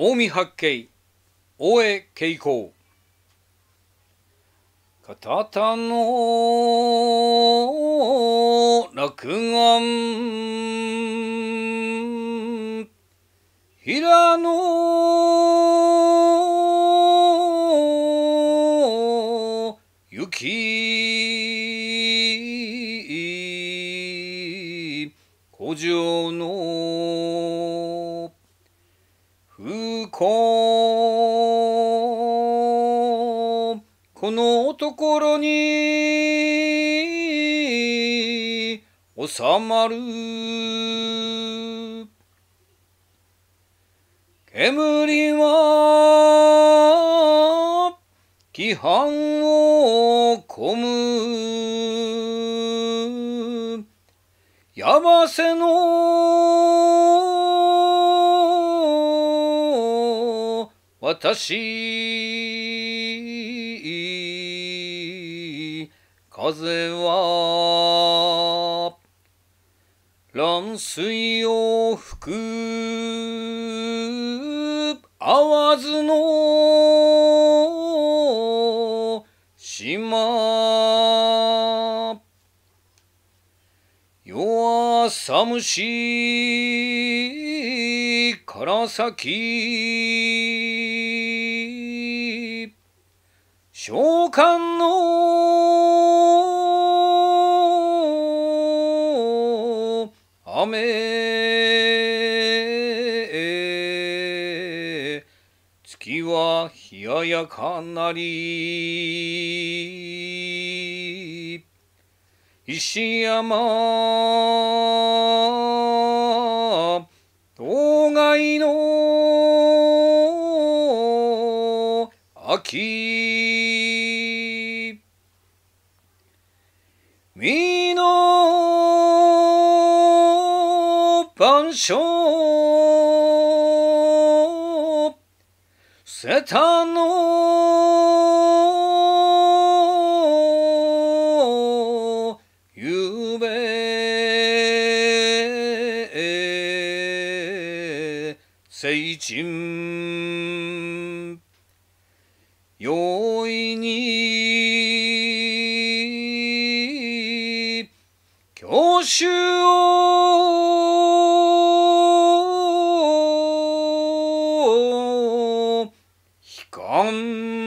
近江八景大江慶光片田の落眼平野雪古城の不幸このところに収まる煙は規範を込む山瀬の私風は乱水を吹く合わずの島夜朝しから先召喚の雨月は冷ややかなり石山ときみのパンショのゆべせいちん容易に教習を悲観